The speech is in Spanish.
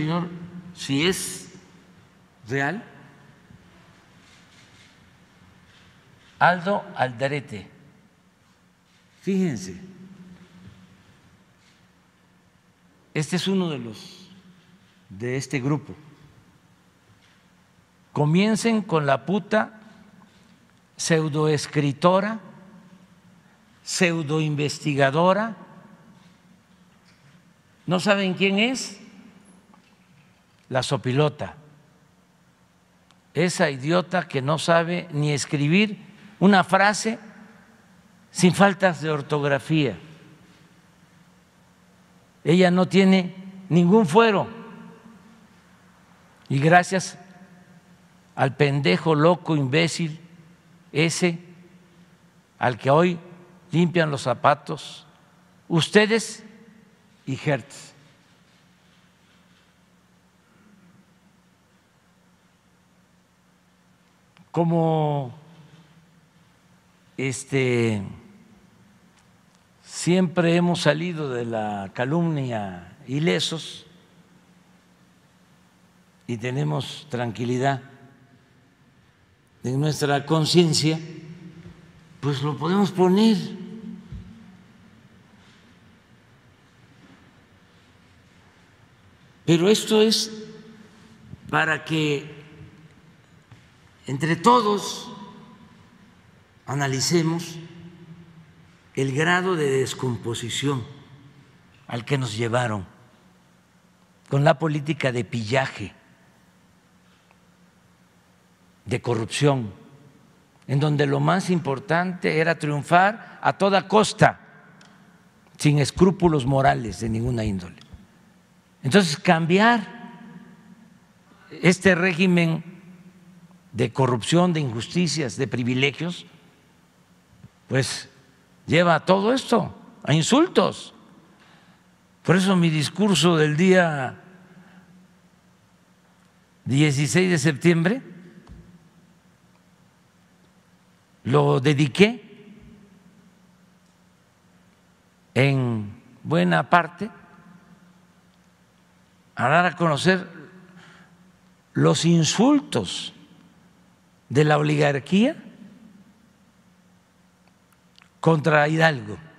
Señor si es real? Aldo Aldarete, fíjense, este es uno de los de este grupo. Comiencen con la puta pseudoescritora, pseudoinvestigadora. ¿No saben quién es? la sopilota, esa idiota que no sabe ni escribir una frase sin faltas de ortografía. Ella no tiene ningún fuero. Y gracias al pendejo loco imbécil ese al que hoy limpian los zapatos ustedes y Hertz. como este siempre hemos salido de la calumnia ilesos y tenemos tranquilidad en nuestra conciencia, pues lo podemos poner. Pero esto es para que entre todos analicemos el grado de descomposición al que nos llevaron con la política de pillaje, de corrupción, en donde lo más importante era triunfar a toda costa, sin escrúpulos morales de ninguna índole. Entonces, cambiar este régimen de corrupción, de injusticias, de privilegios, pues lleva a todo esto, a insultos. Por eso mi discurso del día 16 de septiembre lo dediqué en buena parte a dar a conocer los insultos de la oligarquía contra Hidalgo.